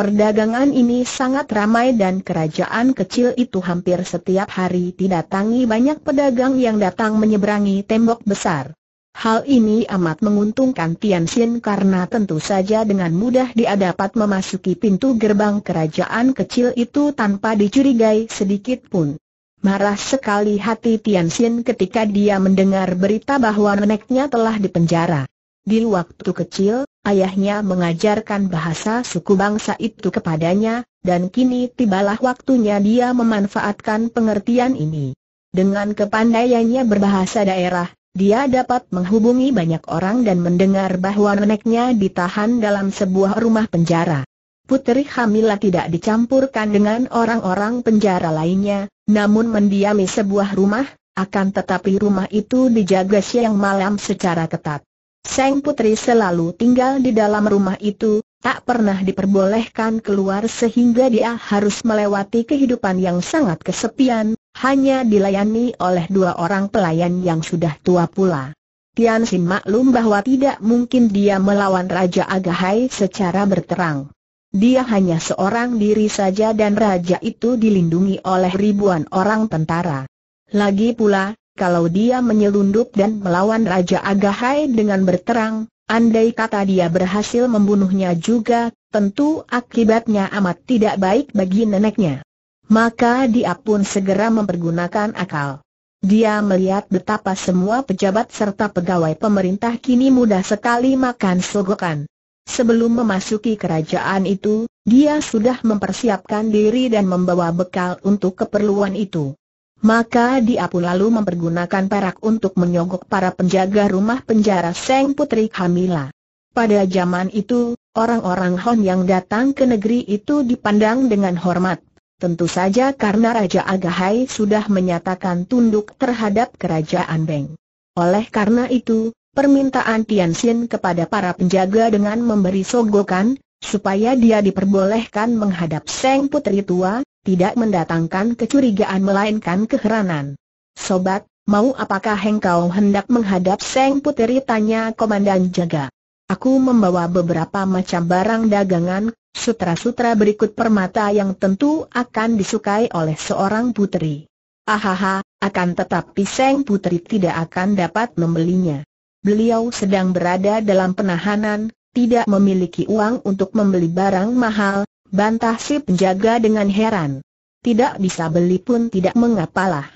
Perdagangan ini sangat ramai dan kerajaan kecil itu hampir setiap hari didatangi banyak pedagang yang datang menyeberangi tembok besar. Hal ini amat menguntungkan Tian Xin karena tentu saja dengan mudah dia dapat memasuki pintu gerbang kerajaan kecil itu tanpa dicurigai sedikit pun. Marah sekali hati Tian Xin ketika dia mendengar berita bahwa neneknya telah dipenjara. Di waktu kecil, ayahnya mengajarkan bahasa suku bangsa itu kepadanya, dan kini tibalah waktunya dia memanfaatkan pengertian ini. Dengan kepandaiannya berbahasa daerah, dia dapat menghubungi banyak orang dan mendengar bahwa neneknya ditahan dalam sebuah rumah penjara. Putri Hamila tidak dicampurkan dengan orang-orang penjara lainnya, namun mendiami sebuah rumah, akan tetapi rumah itu dijaga siang malam secara ketat. Seng Putri selalu tinggal di dalam rumah itu, tak pernah diperbolehkan keluar sehingga dia harus melewati kehidupan yang sangat kesepian, hanya dilayani oleh dua orang pelayan yang sudah tua pula. Tian Xin maklum bahwa tidak mungkin dia melawan Raja Agahai secara berterang. Dia hanya seorang diri saja dan raja itu dilindungi oleh ribuan orang tentara. Lagi pula, kalau dia menyelundup dan melawan Raja Agahai dengan berterang, andai kata dia berhasil membunuhnya juga, tentu akibatnya amat tidak baik bagi neneknya. Maka dia pun segera mempergunakan akal. Dia melihat betapa semua pejabat serta pegawai pemerintah kini mudah sekali makan sogokan. Sebelum memasuki kerajaan itu, dia sudah mempersiapkan diri dan membawa bekal untuk keperluan itu. Maka dia pun lalu mempergunakan perak untuk menyogok para penjaga rumah penjara Seng Putri Hamila. Pada zaman itu, orang-orang Hon yang datang ke negeri itu dipandang dengan hormat. Tentu saja karena Raja Agahai sudah menyatakan tunduk terhadap kerajaan Beng. Oleh karena itu, permintaan Tian Xin kepada para penjaga dengan memberi sogokan, supaya dia diperbolehkan menghadap Seng Putri Tua, tidak mendatangkan kecurigaan melainkan keheranan. Sobat, mau apakah engkau hendak menghadap Seng Puteri tanya Komandan Jaga. Aku membawa beberapa macam barang dagangan, sutra-sutra berikut permata yang tentu akan disukai oleh seorang puteri. Ahaha, akan tetapi Seng Puteri tidak akan dapat membelinya. Beliau sedang berada dalam penahanan, tidak memiliki uang untuk membeli barang mahal, Bantah si penjaga dengan heran. Tidak bisa beli pun tidak mengapalah.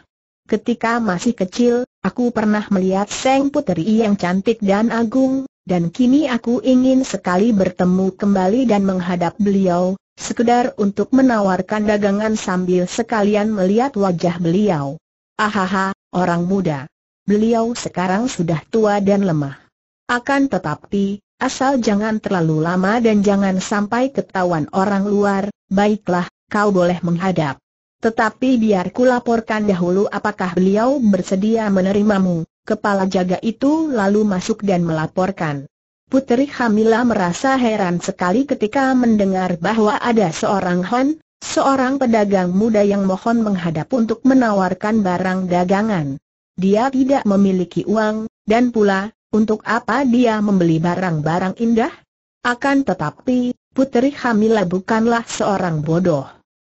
Ketika masih kecil, aku pernah melihat Seng puteri yang cantik dan agung, dan kini aku ingin sekali bertemu kembali dan menghadap beliau, sekedar untuk menawarkan dagangan sambil sekalian melihat wajah beliau. Ahaha, orang muda. Beliau sekarang sudah tua dan lemah. Akan tetapi, asal jangan terlalu lama dan jangan sampai ketahuan orang luar, baiklah, kau boleh menghadap. Tetapi biar laporkan dahulu apakah beliau bersedia menerimamu, kepala jaga itu lalu masuk dan melaporkan. Putri Hamila merasa heran sekali ketika mendengar bahwa ada seorang Hon, seorang pedagang muda yang mohon menghadap untuk menawarkan barang dagangan. Dia tidak memiliki uang, dan pula, untuk apa dia membeli barang-barang indah? Akan tetapi, Putri Hamila bukanlah seorang bodoh.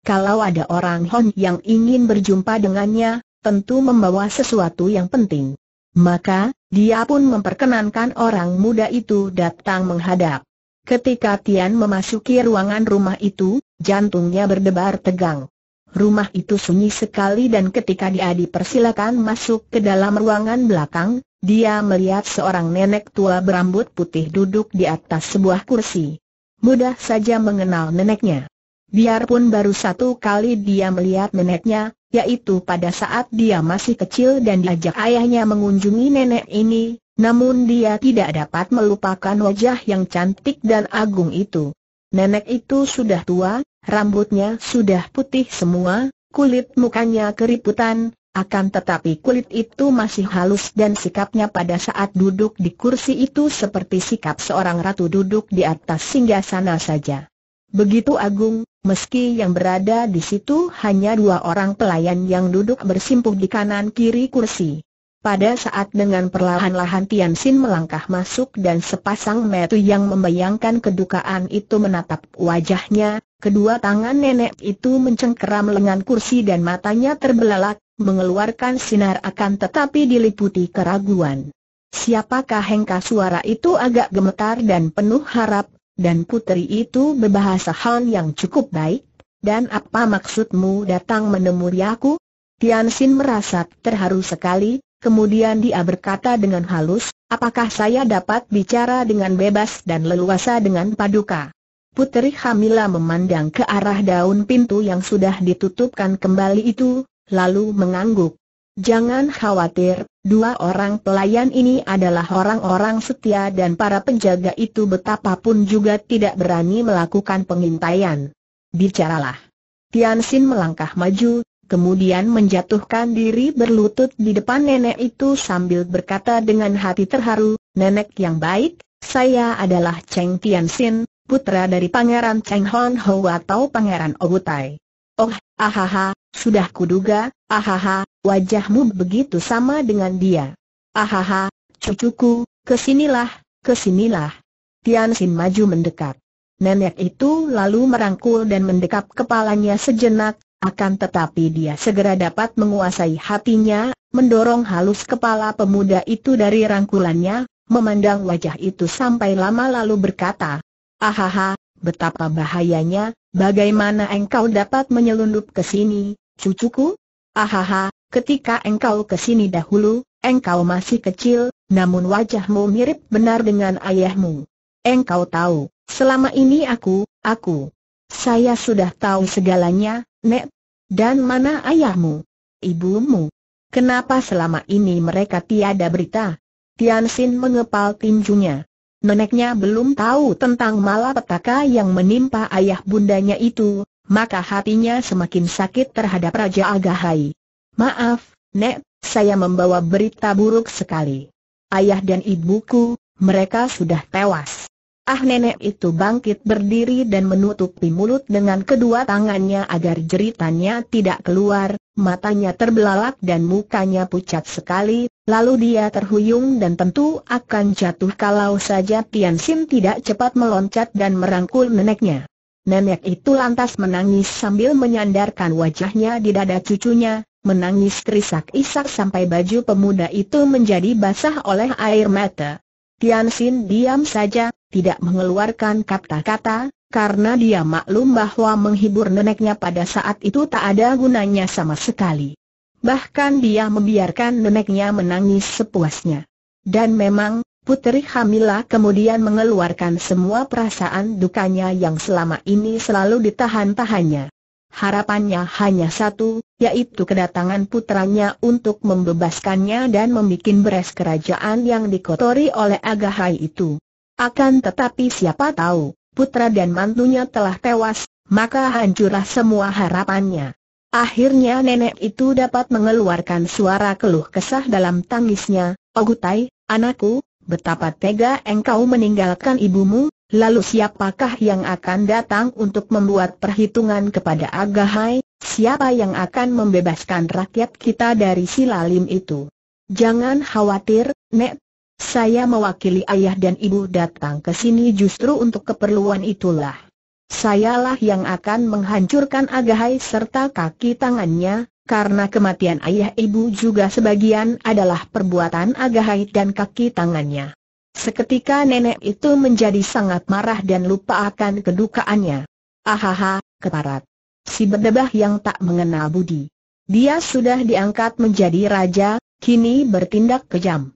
Kalau ada orang Hon yang ingin berjumpa dengannya, tentu membawa sesuatu yang penting. Maka, dia pun memperkenankan orang muda itu datang menghadap. Ketika Tian memasuki ruangan rumah itu, jantungnya berdebar tegang. Rumah itu sunyi sekali dan ketika dia dipersilakan masuk ke dalam ruangan belakang, dia melihat seorang nenek tua berambut putih duduk di atas sebuah kursi. Mudah saja mengenal neneknya. Biarpun baru satu kali dia melihat neneknya, yaitu pada saat dia masih kecil dan diajak ayahnya mengunjungi nenek ini, namun dia tidak dapat melupakan wajah yang cantik dan agung itu. Nenek itu sudah tua, rambutnya sudah putih semua, kulit mukanya keriputan, akan tetapi kulit itu masih halus dan sikapnya pada saat duduk di kursi itu seperti sikap seorang ratu duduk di atas singgah sana saja. Begitu agung, meski yang berada di situ hanya dua orang pelayan yang duduk bersimpuh di kanan kiri kursi. Pada saat dengan perlahan-lahan Tian Xin melangkah masuk dan sepasang metu yang membayangkan kedukaan itu menatap wajahnya, kedua tangan nenek itu mencengkeram lengan kursi dan matanya terbelalak, mengeluarkan sinar akan tetapi diliputi keraguan. Siapakah hengka suara itu agak gemetar dan penuh harap, dan putri itu berbahasa Han yang cukup baik, dan apa maksudmu datang menemui aku? Tian Xin merasa terharu sekali, kemudian dia berkata dengan halus, apakah saya dapat bicara dengan bebas dan leluasa dengan paduka? Putri Hamila memandang ke arah daun pintu yang sudah ditutupkan kembali itu, lalu mengangguk. Jangan khawatir, dua orang pelayan ini adalah orang-orang setia dan para penjaga itu betapapun juga tidak berani melakukan pengintaian. Bicaralah. Tian Xin melangkah maju, kemudian menjatuhkan diri berlutut di depan nenek itu sambil berkata dengan hati terharu, Nenek yang baik, saya adalah Cheng Tian Xin, putra dari Pangeran Cheng Hon Ho atau Pangeran Obutai. Oh, Ahaha, sudah kuduga, ahaha, wajahmu begitu sama dengan dia. Ahaha, cucuku, kesinilah, kesinilah. Tian Sin maju mendekat. Nenek itu lalu merangkul dan mendekap kepalanya sejenak, akan tetapi dia segera dapat menguasai hatinya, mendorong halus kepala pemuda itu dari rangkulannya, memandang wajah itu sampai lama lalu berkata, Ahaha, betapa bahayanya, Bagaimana engkau dapat menyelundup ke sini, cucuku? Ahaha, ketika engkau ke sini dahulu, engkau masih kecil, namun wajahmu mirip benar dengan ayahmu. Engkau tahu, selama ini aku, aku. Saya sudah tahu segalanya, Nek. Dan mana ayahmu? Ibumu. Kenapa selama ini mereka tiada berita? Tianxin mengepal tinjunya neneknya belum tahu tentang malapetaka yang menimpa ayah bundanya itu, maka hatinya semakin sakit terhadap Raja Agahai. Maaf, Nek, saya membawa berita buruk sekali. Ayah dan ibuku, mereka sudah tewas. Ah nenek itu bangkit berdiri dan menutupi mulut dengan kedua tangannya agar jeritannya tidak keluar, matanya terbelalak dan mukanya pucat sekali, Lalu dia terhuyung dan tentu akan jatuh kalau saja Tian Sim tidak cepat meloncat dan merangkul neneknya. Nenek itu lantas menangis sambil menyandarkan wajahnya di dada cucunya, menangis terisak-isak sampai baju pemuda itu menjadi basah oleh air mata. Tian Xin diam saja, tidak mengeluarkan kata-kata, karena dia maklum bahwa menghibur neneknya pada saat itu tak ada gunanya sama sekali. Bahkan dia membiarkan neneknya menangis sepuasnya. Dan memang, Putri Hamila kemudian mengeluarkan semua perasaan dukanya yang selama ini selalu ditahan-tahannya. Harapannya hanya satu, yaitu kedatangan putranya untuk membebaskannya dan membuat beres kerajaan yang dikotori oleh Agahai itu. Akan tetapi siapa tahu, putra dan mantunya telah tewas, maka hancurlah semua harapannya. Akhirnya nenek itu dapat mengeluarkan suara keluh kesah dalam tangisnya, Ogutai, oh, anakku, betapa tega engkau meninggalkan ibumu, lalu siapakah yang akan datang untuk membuat perhitungan kepada Agahai, siapa yang akan membebaskan rakyat kita dari silalim itu? Jangan khawatir, Nek. Saya mewakili ayah dan ibu datang ke sini justru untuk keperluan itulah. Sayalah yang akan menghancurkan agahai serta kaki tangannya, karena kematian ayah ibu juga sebagian adalah perbuatan agahai dan kaki tangannya. Seketika nenek itu menjadi sangat marah dan lupa akan kedukaannya. Ahaha, keparat. Si berdebah yang tak mengenal budi. Dia sudah diangkat menjadi raja, kini bertindak kejam.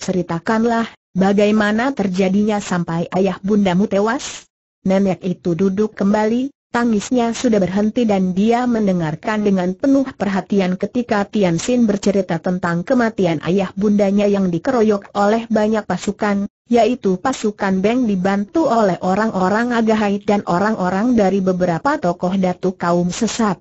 Ceritakanlah, bagaimana terjadinya sampai ayah bundamu tewas? Nenek itu duduk kembali, Tangisnya sudah berhenti dan dia mendengarkan dengan penuh perhatian ketika Tian Xin bercerita tentang kematian ayah bundanya yang dikeroyok oleh banyak pasukan, yaitu pasukan Beng dibantu oleh orang-orang Agahai dan orang-orang dari beberapa tokoh datu kaum sesat.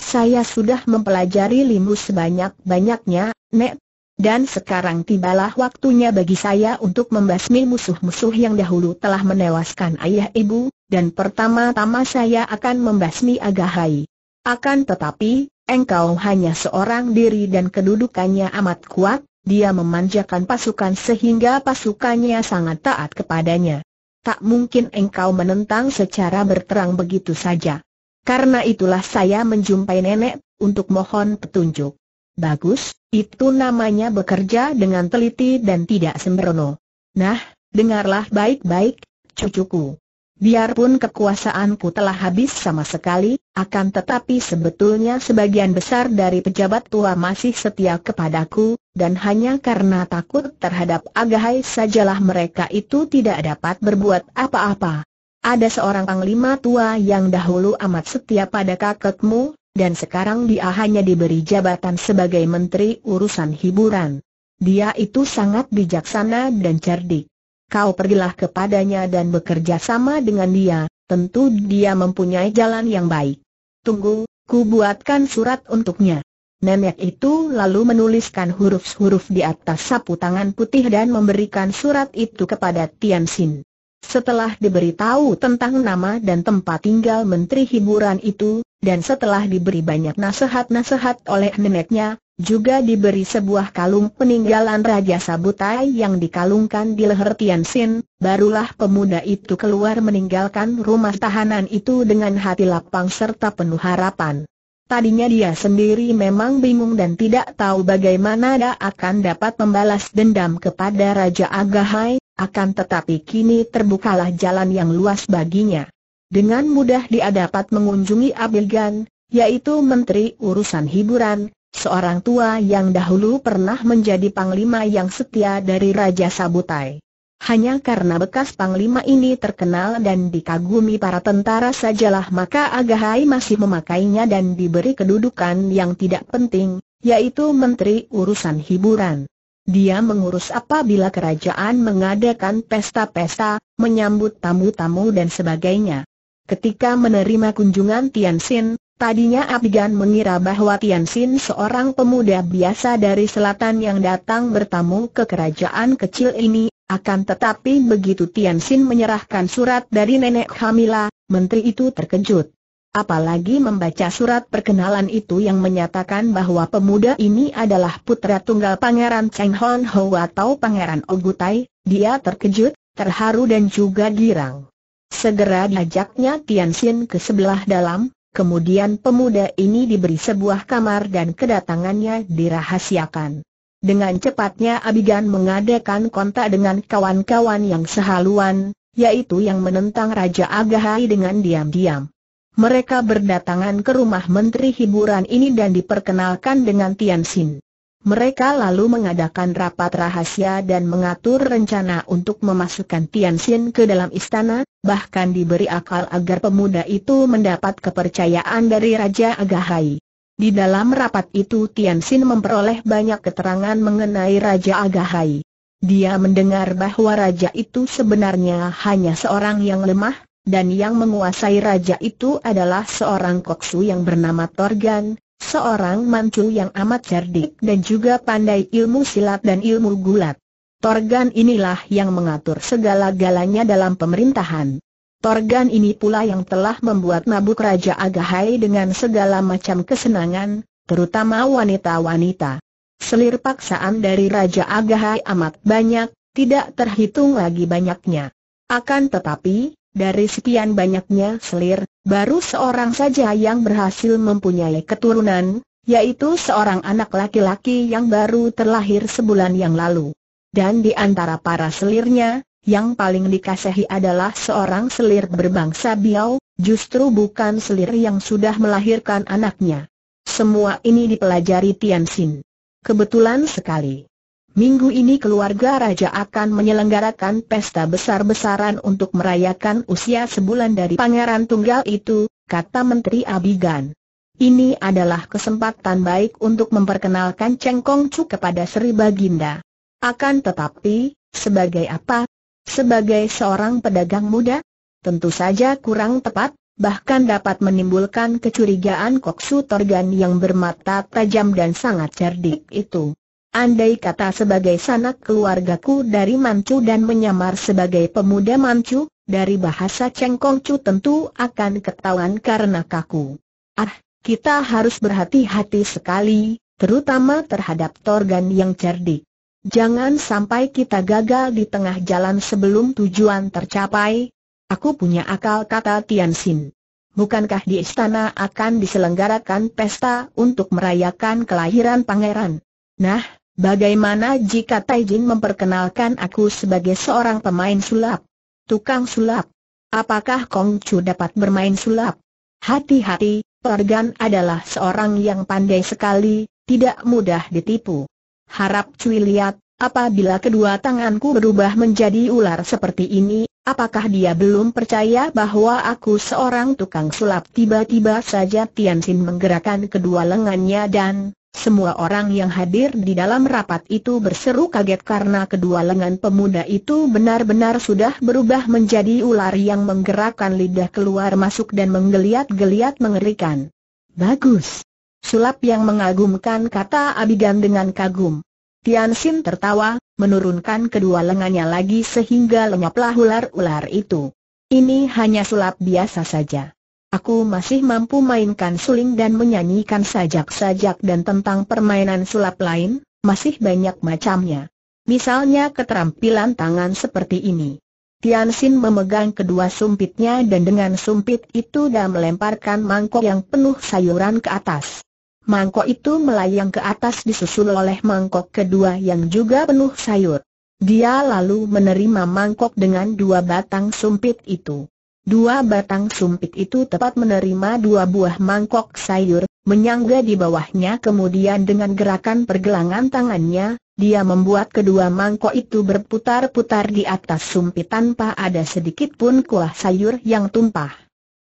Saya sudah mempelajari limu sebanyak-banyaknya, Nek, dan sekarang tibalah waktunya bagi saya untuk membasmi musuh-musuh yang dahulu telah menewaskan ayah ibu, dan pertama-tama saya akan membasmi Agahai. Akan tetapi, engkau hanya seorang diri dan kedudukannya amat kuat, dia memanjakan pasukan sehingga pasukannya sangat taat kepadanya. Tak mungkin engkau menentang secara berterang begitu saja. Karena itulah saya menjumpai nenek, untuk mohon petunjuk. Bagus, itu namanya bekerja dengan teliti dan tidak sembrono. Nah, dengarlah baik-baik, cucuku. Biarpun kekuasaanku telah habis sama sekali, akan tetapi sebetulnya sebagian besar dari pejabat tua masih setia kepadaku, dan hanya karena takut terhadap agahai sajalah mereka itu tidak dapat berbuat apa-apa. Ada seorang panglima tua yang dahulu amat setia pada kakekmu, dan sekarang dia hanya diberi jabatan sebagai Menteri Urusan Hiburan. Dia itu sangat bijaksana dan cerdik. Kau pergilah kepadanya dan bekerja sama dengan dia, tentu dia mempunyai jalan yang baik. Tunggu, ku buatkan surat untuknya. Nenek itu lalu menuliskan huruf-huruf di atas sapu tangan putih dan memberikan surat itu kepada Tian Xin. Setelah diberitahu tentang nama dan tempat tinggal Menteri Hiburan itu, dan setelah diberi banyak nasihat-nasihat oleh neneknya, juga diberi sebuah kalung peninggalan Raja Sabutai yang dikalungkan di leher Tian Xin, barulah pemuda itu keluar meninggalkan rumah tahanan itu dengan hati lapang serta penuh harapan. Tadinya dia sendiri memang bingung dan tidak tahu bagaimana dia akan dapat membalas dendam kepada Raja Agahai, akan tetapi kini terbukalah jalan yang luas baginya. Dengan mudah dia dapat mengunjungi Abilgan, yaitu Menteri Urusan Hiburan, seorang tua yang dahulu pernah menjadi panglima yang setia dari Raja Sabutai. Hanya karena bekas panglima ini terkenal dan dikagumi para tentara sajalah maka Agahai masih memakainya dan diberi kedudukan yang tidak penting, yaitu Menteri Urusan Hiburan. Dia mengurus apabila kerajaan mengadakan pesta-pesta, menyambut tamu-tamu dan sebagainya. Ketika menerima kunjungan Tian Xin, tadinya Abigan mengira bahwa Tian Xin seorang pemuda biasa dari selatan yang datang bertamu ke kerajaan kecil ini, akan tetapi begitu Tian Xin menyerahkan surat dari nenek Hamila, menteri itu terkejut. Apalagi membaca surat perkenalan itu yang menyatakan bahwa pemuda ini adalah putra tunggal Pangeran Cheng Hon Ho atau Pangeran Ogutai, dia terkejut, terharu dan juga girang. Segera diajaknya Tian Xin ke sebelah dalam, kemudian pemuda ini diberi sebuah kamar dan kedatangannya dirahasiakan. Dengan cepatnya Abigan mengadakan kontak dengan kawan-kawan yang sehaluan, yaitu yang menentang Raja Agahai dengan diam-diam. Mereka berdatangan ke rumah Menteri Hiburan ini dan diperkenalkan dengan Tian Xin. Mereka lalu mengadakan rapat rahasia dan mengatur rencana untuk memasukkan Tianxin ke dalam istana, bahkan diberi akal agar pemuda itu mendapat kepercayaan dari Raja Agahai. Di dalam rapat itu Tianxin memperoleh banyak keterangan mengenai Raja Agahai. Dia mendengar bahwa raja itu sebenarnya hanya seorang yang lemah, dan yang menguasai raja itu adalah seorang koksu yang bernama Torgan, Seorang mancu yang amat cerdik dan juga pandai ilmu silat dan ilmu gulat. Torgan inilah yang mengatur segala-galanya dalam pemerintahan. Torgan ini pula yang telah membuat mabuk Raja Agahai dengan segala macam kesenangan, terutama wanita-wanita. Selir paksaan dari Raja Agahai amat banyak, tidak terhitung lagi banyaknya. Akan tetapi, dari sekian banyaknya selir, Baru seorang saja yang berhasil mempunyai keturunan, yaitu seorang anak laki-laki yang baru terlahir sebulan yang lalu. Dan di antara para selirnya, yang paling dikasihi adalah seorang selir berbangsa Biao, justru bukan selir yang sudah melahirkan anaknya. Semua ini dipelajari Tian Xin. Kebetulan sekali. Minggu ini keluarga raja akan menyelenggarakan pesta besar-besaran untuk merayakan usia sebulan dari pangeran tunggal itu, kata Menteri Abigan. Ini adalah kesempatan baik untuk memperkenalkan Cheng Kong Chu kepada Sri Baginda. Akan tetapi, sebagai apa? Sebagai seorang pedagang muda? Tentu saja kurang tepat, bahkan dapat menimbulkan kecurigaan Koksu Torgan yang bermata tajam dan sangat cerdik itu. Andai kata sebagai sanak keluargaku dari Manchu dan menyamar sebagai pemuda Manchu, dari bahasa Cengkongcu tentu akan ketahuan karena kaku. Ah, kita harus berhati-hati sekali, terutama terhadap Torgan yang cerdik. Jangan sampai kita gagal di tengah jalan sebelum tujuan tercapai. Aku punya akal kata Tian Bukankah di istana akan diselenggarakan pesta untuk merayakan kelahiran pangeran? Nah, Bagaimana jika Taijin memperkenalkan aku sebagai seorang pemain sulap? Tukang sulap? Apakah Kong Chu dapat bermain sulap? Hati-hati, Pergan adalah seorang yang pandai sekali, tidak mudah ditipu. Harap Cui lihat, apabila kedua tanganku berubah menjadi ular seperti ini, apakah dia belum percaya bahwa aku seorang tukang sulap? Tiba-tiba saja Tianxin menggerakkan kedua lengannya dan semua orang yang hadir di dalam rapat itu berseru kaget karena kedua lengan pemuda itu benar-benar sudah berubah menjadi ular yang menggerakkan lidah keluar masuk dan menggeliat-geliat mengerikan. Bagus. Sulap yang mengagumkan kata Abigan dengan kagum. Tian Xin tertawa, menurunkan kedua lengannya lagi sehingga lenyaplah ular-ular itu. Ini hanya sulap biasa saja. Aku masih mampu mainkan suling dan menyanyikan sajak-sajak dan tentang permainan sulap lain, masih banyak macamnya. Misalnya keterampilan tangan seperti ini. Tian Xin memegang kedua sumpitnya dan dengan sumpit itu dia melemparkan mangkok yang penuh sayuran ke atas. Mangkok itu melayang ke atas disusul oleh mangkok kedua yang juga penuh sayur. Dia lalu menerima mangkok dengan dua batang sumpit itu. Dua batang sumpit itu tepat menerima dua buah mangkok sayur, menyangga di bawahnya kemudian dengan gerakan pergelangan tangannya, dia membuat kedua mangkok itu berputar-putar di atas sumpit tanpa ada sedikit pun kuah sayur yang tumpah.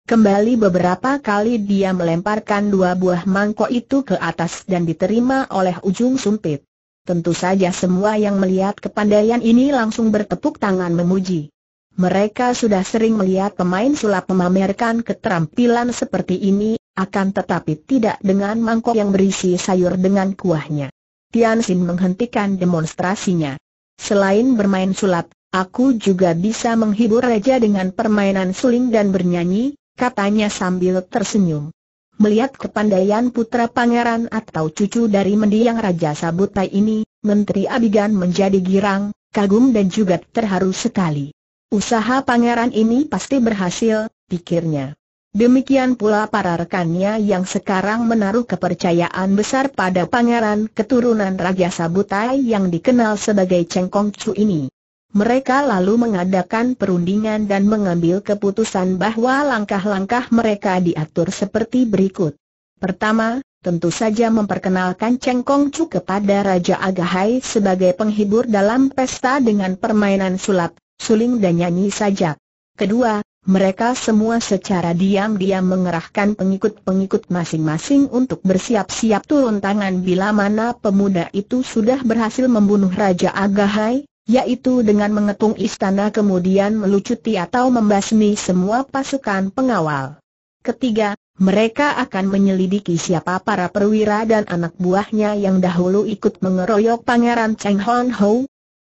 Kembali beberapa kali dia melemparkan dua buah mangkok itu ke atas dan diterima oleh ujung sumpit. Tentu saja semua yang melihat kepandaian ini langsung bertepuk tangan memuji. Mereka sudah sering melihat pemain sulap memamerkan keterampilan seperti ini, akan tetapi tidak dengan mangkok yang berisi sayur dengan kuahnya. Tian Xin menghentikan demonstrasinya. Selain bermain sulap, aku juga bisa menghibur raja dengan permainan suling dan bernyanyi, katanya sambil tersenyum. Melihat kepandaian putra pangeran atau cucu dari mendiang Raja Sabutai ini, Menteri Abigan menjadi girang, kagum dan juga terharu sekali. Usaha pangeran ini pasti berhasil, pikirnya. Demikian pula para rekannya yang sekarang menaruh kepercayaan besar pada pangeran keturunan Raja Sabutai yang dikenal sebagai Cengkong Chu ini. Mereka lalu mengadakan perundingan dan mengambil keputusan bahwa langkah-langkah mereka diatur seperti berikut. Pertama, tentu saja memperkenalkan Cengkong Chu kepada Raja Agahai sebagai penghibur dalam pesta dengan permainan sulap suling dan nyanyi saja. Kedua, mereka semua secara diam-diam mengerahkan pengikut-pengikut masing-masing untuk bersiap-siap turun tangan bila mana pemuda itu sudah berhasil membunuh Raja Agahai, yaitu dengan mengetung istana kemudian melucuti atau membasmi semua pasukan pengawal. Ketiga, mereka akan menyelidiki siapa para perwira dan anak buahnya yang dahulu ikut mengeroyok Pangeran Cheng Hon Ho,